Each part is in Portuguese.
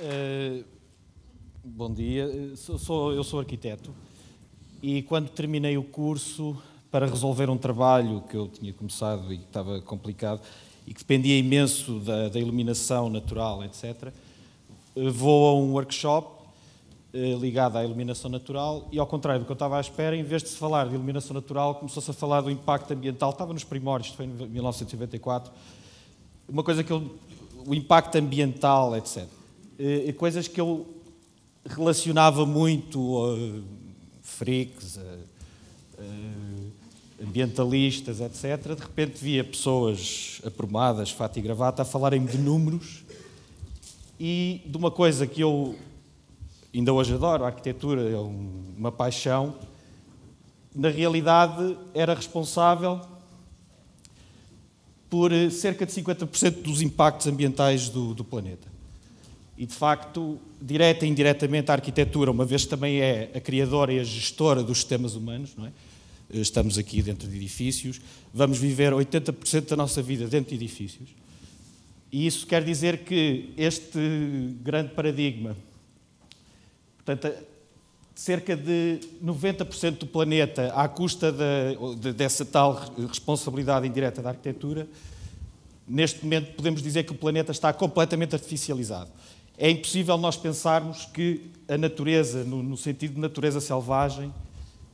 Eh, bom dia. Eh, sou, sou, eu sou arquiteto e quando terminei o curso para resolver um trabalho que eu tinha começado e que estava complicado e que dependia imenso da, da iluminação natural, etc., eh, vou a um workshop ligado à iluminação natural e, ao contrário do que eu estava à espera, em vez de se falar de iluminação natural, começou-se a falar do impacto ambiental. Estava nos primórdios, foi em 1994. Uma coisa que eu... O impacto ambiental, etc. Eh, e coisas que eu relacionava muito a eh, freaks, eh, ambientalistas, etc. De repente via pessoas aprumadas, fato e gravata, a falarem de números e de uma coisa que eu ainda hoje adoro, a arquitetura é uma paixão, na realidade era responsável por cerca de 50% dos impactos ambientais do, do planeta. E, de facto, direta e indiretamente, a arquitetura, uma vez que também é a criadora e a gestora dos sistemas humanos, não é? Eh, estamos aqui dentro de edifícios, vamos viver 80% da nossa vida dentro de edifícios. E isso quer dizer que este grande paradigma, portanto, eh, cerca de 90% do planeta, à custa de, dessa tal responsabilidade indireta da arquitetura, neste momento podemos dizer que o planeta está completamente artificializado. É impossível nós pensarmos que a natureza, no, no sentido de natureza selvagem,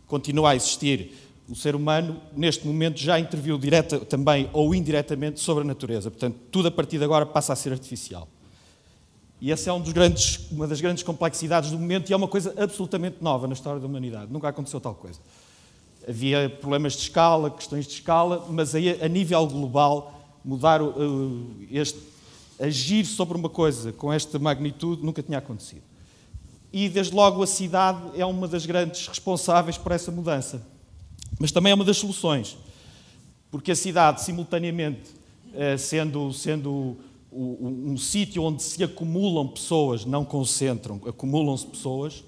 continua a existir. O ser humano, neste momento, já interviu direta também ou indiretamente sobre a natureza. Portanto, tudo a partir de agora passa a ser artificial. E essa é um grandes, uma das grandes complexidades do momento e é uma coisa absolutamente nova na história da humanidade. Nunca aconteceu tal coisa. Havia problemas de escala, questões de escala, mas aí, a nível global, mudar uh, este agir sobre uma coisa com esta magnitude nunca tinha acontecido. E desde logo a cidade é uma das grandes responsáveis por essa mudança. Mas também é uma das soluções, porque a cidade, simultaneamente, eh, sendo, sendo um, um sítio onde se acumulam pessoas, não concentram, acumulam-se pessoas,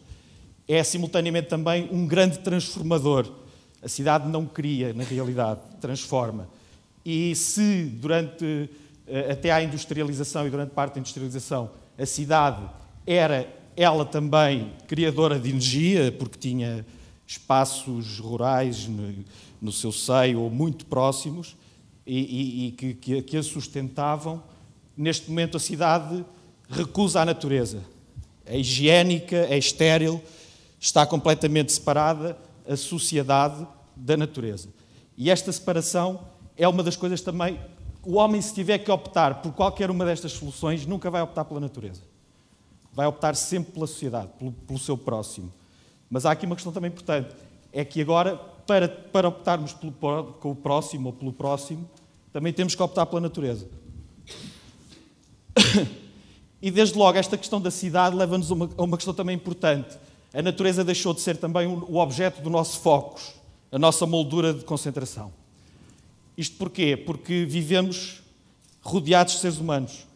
é simultaneamente também um grande transformador. A cidade não cria, na realidade, transforma. E se durante eh, até à industrialização e durante parte da industrialização, a cidade era ela também criadora de energia, porque tinha espaços rurais no, no seu seio ou muito próximos e, e, e que, que, a sustentavam. Neste momento, a cidade recusa a natureza. É higiênica, é estéril, está completamente separada a sociedade da natureza. E esta separação é uma das coisas também o homem, se tiver que optar por qualquer uma destas soluções, nunca vai optar pela natureza. Vai optar sempre pela sociedade, pelo, pelo seu próximo. Mas há aqui uma questão também importante: é que agora, para, para optarmos pelo, com o próximo ou pelo próximo, também temos que optar pela natureza. E desde logo, esta questão da cidade leva-nos a uma, a uma questão também importante. A natureza deixou de ser também o objeto do nosso foco, a nossa moldura de concentração. Isto porquê? Porque vivemos rodeados de seres humanos.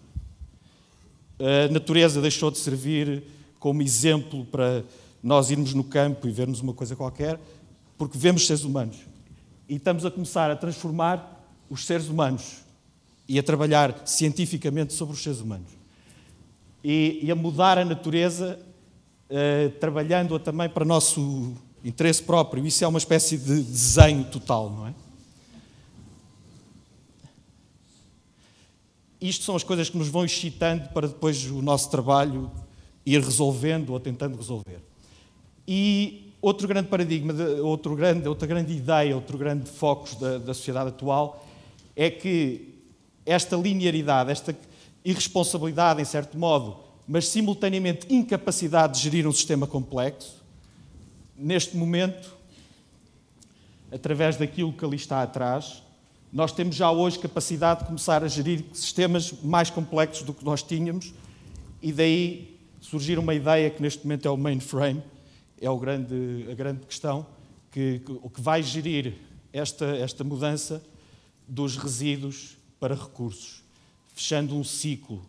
A natureza deixou de servir como exemplo para nós irmos no campo e vermos uma coisa qualquer, porque vemos seres humanos. E estamos a começar a transformar os seres humanos e a trabalhar cientificamente sobre os seres humanos. E, e a mudar a natureza, uh, trabalhando-a também para nosso interesse próprio. Isso é uma espécie de desenho total, não é? Isto são as coisas que nos vão excitando para depois o nosso trabalho ir resolvendo ou tentando resolver. E outro grande paradigma, outro grande, outra grande ideia, outro grande foco da, da sociedade atual é que esta linearidade, esta irresponsabilidade, em certo modo, mas simultaneamente incapacidade de gerir um sistema complexo, neste momento, através daquilo que ali está atrás, nós temos já hoje capacidade de começar a gerir sistemas mais complexos do que nós tínhamos, e daí surgir uma ideia que neste momento é o mainframe, é o grande, a grande questão, que, o que vai gerir esta, esta mudança dos resíduos para recursos, fechando um ciclo.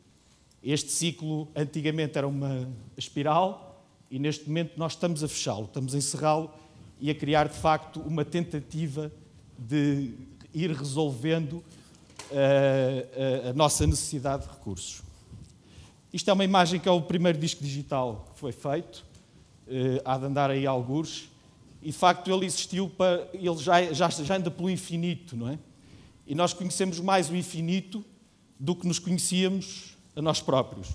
Este ciclo antigamente era uma espiral e neste momento nós estamos a fechá-lo, estamos a encerrá-lo e a criar de facto uma tentativa de ir resolvendo eh, eh, a nossa necessidade de recursos. Isto é uma imagem que é o primeiro disco digital que foi feito, uh, há de andar aí alguns, e de facto ele existiu para. ele já, já, já anda pelo infinito, não é? E nós conhecemos mais o infinito do que nos conhecíamos a nós próprios.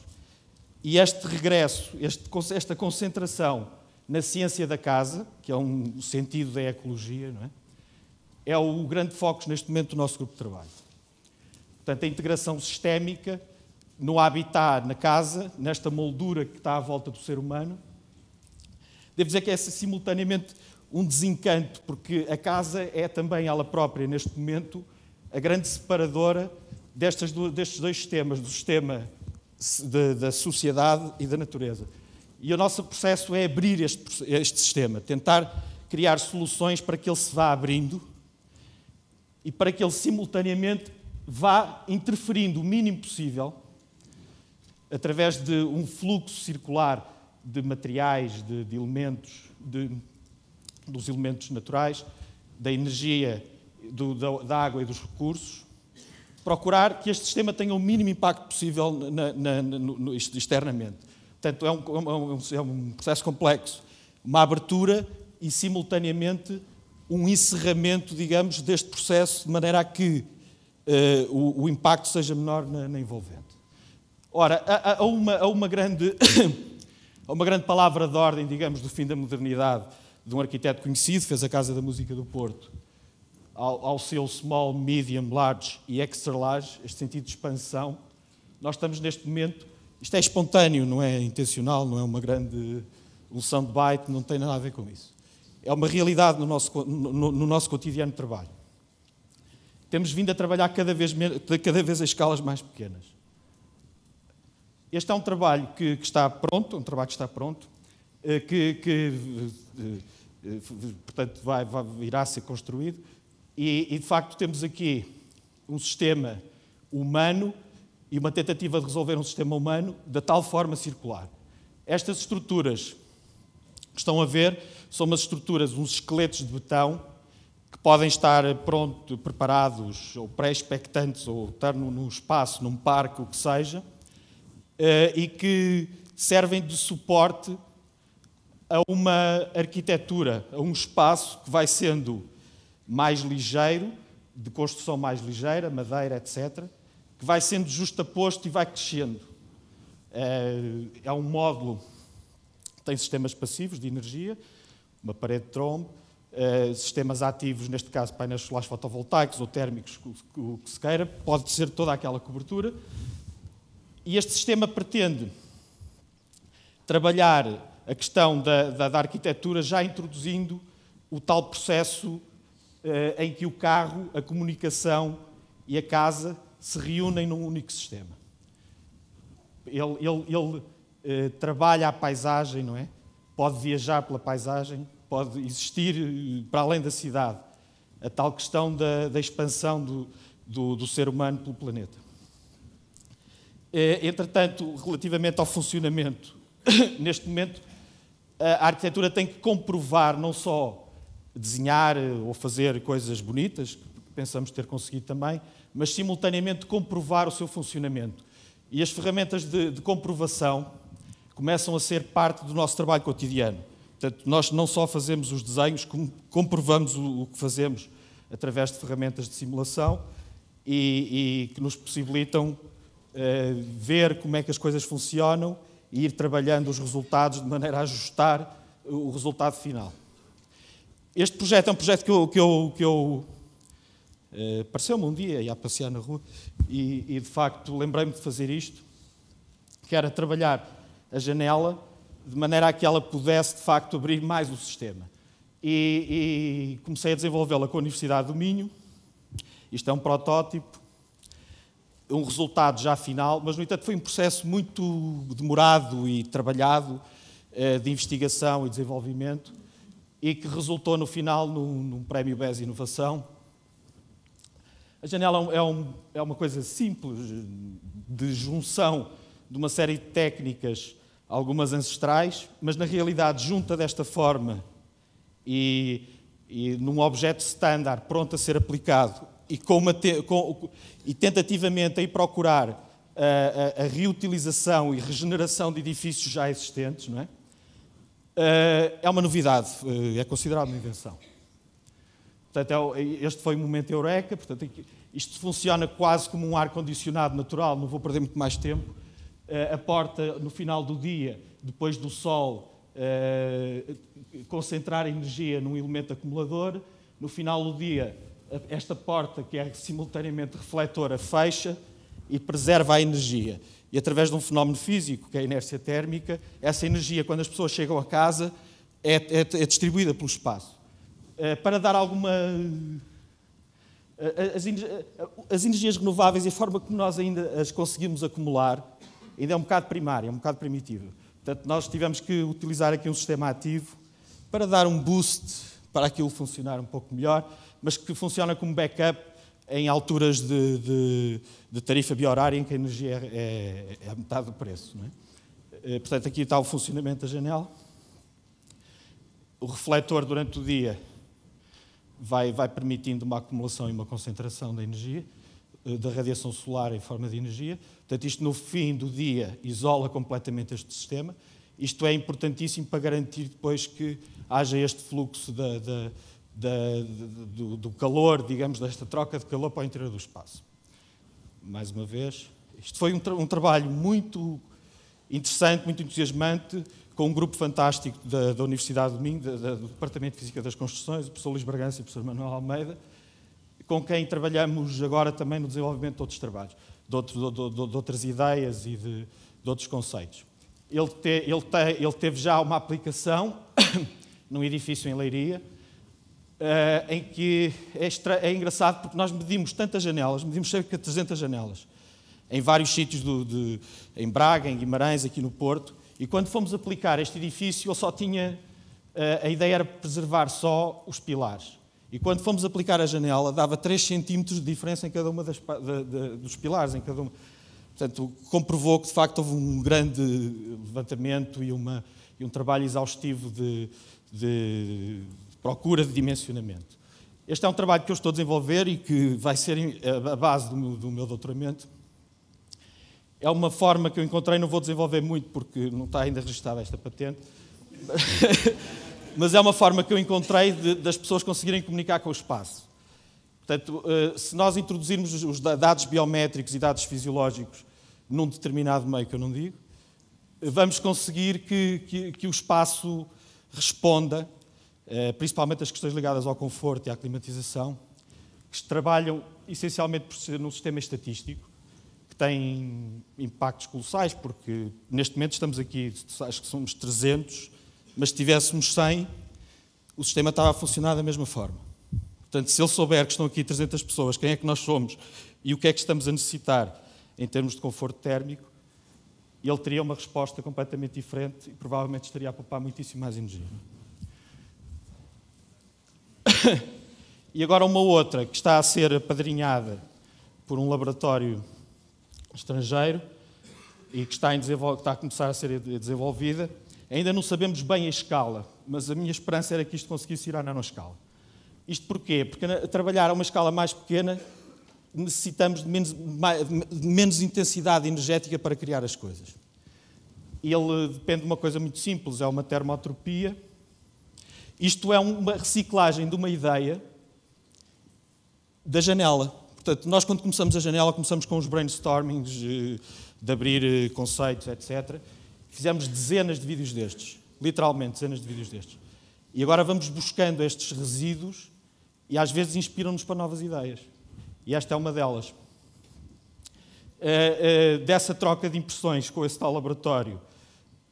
E este regresso, este, esta concentração na ciência da casa, que é um sentido da ecologia, não é? é o grande foco neste momento do nosso grupo de trabalho. Portanto, a integração sistémica no habitat, na casa, nesta moldura que está à volta do ser humano. Devo dizer que é simultaneamente um desencanto, porque a casa é também ela própria, neste momento, a grande separadora destas, destes dois sistemas, do sistema de, da sociedade e da natureza. E o nosso processo é abrir este, este sistema, tentar criar soluções para que ele se vá abrindo e para que ele simultaneamente vá interferindo o mínimo possível através de um fluxo circular de materiais, de, de elementos, de, dos elementos naturais, da energia, do, da, da, água e dos recursos, procurar que este sistema tenha o mínimo impacto possível na, na, no, no, externamente. Portanto, é, é um, é um, é um processo complexo, uma abertura e simultaneamente um encerramento, digamos, deste processo, de maneira a que uh, o, o, impacto seja menor na, na envolvente. Ora, há, há, uma, há, uma grande, há uma grande palavra de ordem, digamos, do fim da modernidade, de um arquiteto conhecido, fez a Casa da Música do Porto, ao, ao seu small, medium, large e extra large, este sentido de expansão. Nós estamos neste momento, isto é espontâneo, não é intencional, não é uma grande unção eh, de byte, não tem nada a ver com isso é uma realidade no nosso, no, no nosso cotidiano de trabalho. Temos vindo a trabalhar cada vez, cada vez a escalas mais pequenas. Este é um trabalho que, que está pronto, um trabalho que está pronto, eh, que, que eh, eh, portanto, vai, vai, irá ser construído. E, e, de facto, temos aqui um sistema humano e uma tentativa de resolver um sistema humano da tal forma circular. Estas estruturas que estão a ver são umas estruturas, uns esqueletos de betão que podem estar pronto, preparados ou pré-expectantes ou estar num espaço, num parque, o que seja, eh, e que servem de suporte a uma arquitetura, a um espaço que vai sendo mais ligeiro, de construção mais ligeira, madeira, etc., que vai sendo justaposto e vai crescendo. Eh, é um módulo tem sistemas passivos de energia, uma parede de trombo, Uh, eh, sistemas ativos, neste caso painéis solares fotovoltaicos ou térmicos, o que se queira, pode ser toda aquela cobertura. E este sistema pretende trabalhar a questão da, da, da arquitetura já introduzindo o tal processo uh, em que o carro, a comunicação e a casa se reúnem num único sistema. Ele, ele, ele eh, trabalha a paisagem, não é? Pode viajar pela paisagem, pode existir eh, para além da cidade. A tal questão da, da expansão do, do, do, ser humano pelo planeta. Eh, entretanto, relativamente ao funcionamento, neste momento, a arquitetura tem que comprovar não só desenhar ou fazer coisas bonitas, que pensamos ter conseguido também, mas simultaneamente comprovar o seu funcionamento. E as ferramentas de, de comprovação começam a ser parte do nosso trabalho cotidiano. Portanto, nós não só fazemos os desenhos, como comprovamos o, o que fazemos através de ferramentas de simulação e, e que nos possibilitam uh, ver como é que as coisas funcionam e ir trabalhando os resultados de maneira a ajustar o resultado final. Este projeto é um projeto que eu, que eu, que eu Uh, eh, me um dia, ia passear na rua, e, e de facto lembrei-me de fazer isto, que era trabalhar a janela, de maneira a que ela pudesse, de facto, abrir mais o sistema. E, e comecei a desenvolvê-la com a Universidade do Minho. Isto é um protótipo, um resultado já final, mas, no entanto, foi um processo muito demorado e trabalhado eh, de investigação e desenvolvimento e que resultou, no final, num, num prémio BES Inovação. A janela é, é, um, é, uma coisa simples de junção de uma série de técnicas, algumas ancestrais, mas na realidade junta desta forma e, e num objeto standard pronto a ser aplicado e, com uma te, com, e tentativamente a procurar a, a, a, reutilização e regeneração de edifícios já existentes, não é? Eh, é uma novidade, eh, é considerada uma invenção. Portanto, é este foi o momento eureka, portanto, isto funciona quase como um ar-condicionado natural, não vou perder muito mais tempo. Eh, a porta no final do dia, depois do sol, eh, concentrar energia num elemento acumulador. No final do dia, esta porta, que é simultaneamente refletora, fecha e preserva a energia. E através de um fenómeno físico, que é a inércia térmica, essa energia, quando as pessoas chegam a casa, é, é, é distribuída pelo espaço. Eh, para dar alguma. As energias renováveis e a forma como nós ainda as conseguimos acumular ainda é um bocado primário, é um bocado primitivo. Portanto, nós tivemos que utilizar aqui um sistema ativo para dar um boost para aquilo funcionar um pouco melhor, mas que funciona como backup em alturas de, de, de tarifa biorária em que a energia é, é, é a metade do preço. É? Eh, portanto, aqui está o funcionamento da janela. O refletor durante o dia vai, vai permitindo uma acumulação e uma concentração da energia. Eh, da radiação solar em forma de energia. Portanto, isto no fim do dia isola completamente este sistema. Isto é importantíssimo para garantir depois que haja este fluxo da, da, da, do, do calor, digamos, desta troca de calor para o interior do espaço. Mais uma vez, isto foi um, tra um trabalho muito interessante, muito entusiasmante, com um grupo fantástico da, da Universidade de Minho, da, da, do Departamento de Física das Construções, o professor Luís Bragança e o professor Manuel Almeida, com quem trabalhamos agora também no desenvolvimento de outros trabalhos, de, outro, de, de, de outras ideias e de, outros conceitos. Ele, te, ele, te, ele, teve já uma aplicação num edifício em Leiria, uh, em que é, extra, é, engraçado porque nós medimos tantas janelas, medimos cerca de 300 janelas, em vários sítios, do, de, em Braga, em Guimarães, aqui no Porto, e quando fomos aplicar este edifício, ele só tinha. Uh, a ideia era preservar só os pilares e quando fomos aplicar a janela, dava 3 centímetros de diferença em cada uma das, de, de, dos pilares, em cada uma. Portanto, comprovou que de facto houve um grande levantamento e, uma, e um trabalho exaustivo de, de procura de dimensionamento. Este é um trabalho que eu estou a desenvolver e que vai ser eh, a base do meu, do meu doutoramento. É uma forma que eu encontrei, não vou desenvolver muito porque não está ainda registrada esta patente. mas é uma forma que eu encontrei de, das pessoas conseguirem comunicar com o espaço. Portanto, eh, se nós introduzirmos os dados biométricos e dados fisiológicos num determinado meio que eu não digo, vamos conseguir que, que, que o espaço responda, eh, principalmente as questões ligadas ao conforto e à climatização, que trabalham essencialmente por ser num sistema estatístico, que tem impactos colossais, porque neste momento estamos aqui, acho que somos 300 mas se tivéssemos 100, o sistema estava a funcionar da mesma forma. Portanto, se ele souber que estão aqui 300 pessoas, quem é que nós somos e o que é que estamos a necessitar em termos de conforto térmico, ele teria uma resposta completamente diferente e provavelmente estaria a poupar muitíssimo mais energia. E agora uma outra que está a ser apadrinhada por um laboratório estrangeiro e que está, está a começar a ser desenvolvida, Ainda não sabemos bem a escala, mas a minha esperança era que isto conseguisse ir à nanoescala. Isto porquê? Porque a trabalhar a uma escala mais pequena necessitamos de menos, de menos intensidade energética para criar as coisas. Ele depende de uma coisa muito simples, é uma termotropia. Isto é uma reciclagem de uma ideia da janela. Portanto, nós quando começamos a janela, começamos com os brainstormings eh, de abrir eh, conceitos, etc. Fizemos dezenas de vídeos destes, literalmente dezenas de vídeos destes. E agora vamos buscando estes resíduos e às vezes inspiram-nos para novas ideias. E esta é uma delas. Uh, uh, dessa troca de impressões com esse tal laboratório,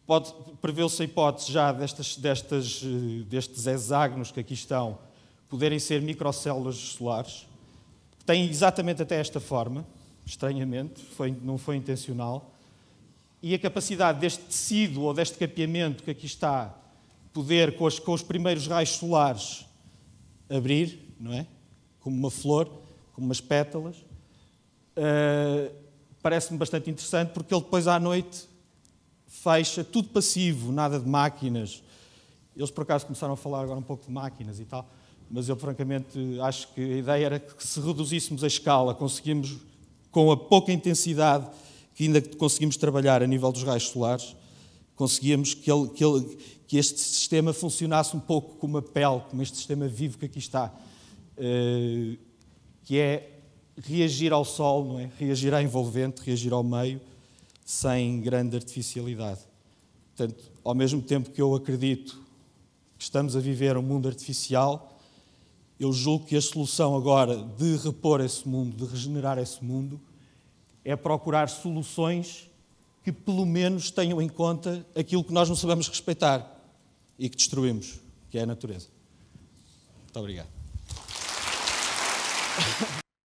pode prever se a hipótese já destas, destas, uh, destes hexágonos que aqui estão poderem ser microcélulas solares, que têm exatamente até esta forma, estranhamente, foi, não foi intencional, e a capacidade deste tecido ou deste capeamento que aqui está poder, com os, com os primeiros raios solares, abrir, não é? Como uma flor, como umas pétalas. Uh, Parece-me bastante interessante porque ele depois à noite fecha, tudo passivo, nada de máquinas. Eles por acaso começaram a falar agora um pouco de máquinas e tal, mas eu francamente acho que a ideia era que se reduzíssemos a escala, conseguimos com a pouca intensidade que ainda conseguimos trabalhar a nível dos raios solares, conseguíamos que, ele, que, ele, que este sistema funcionasse um pouco como a pele, como este sistema vivo que aqui está, eh, que é reagir ao sol, não é? reagir à envolvente, reagir ao meio, sem grande artificialidade. Portanto, ao mesmo tempo que eu acredito que estamos a viver um mundo artificial, eu julgo que a solução agora de repor esse mundo, de regenerar esse mundo, é procurar soluções que pelo menos tenham em conta aquilo que nós não sabemos respeitar e que destruímos, que é a natureza. Muito obrigado.